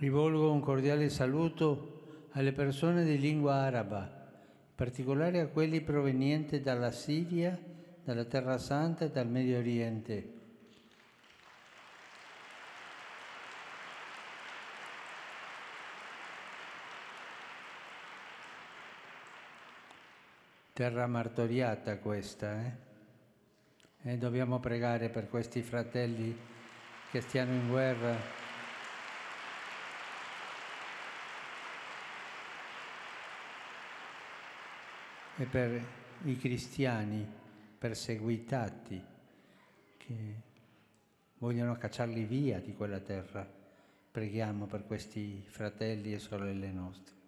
Rivolgo un cordiale saluto alle persone di lingua araba, in particolare a quelli provenienti dalla Siria, dalla Terra Santa e dal Medio Oriente. Terra martoriata questa, eh? E dobbiamo pregare per questi fratelli che stiano in guerra. e per i cristiani perseguitati che vogliono cacciarli via di quella terra. Preghiamo per questi fratelli e sorelle nostre.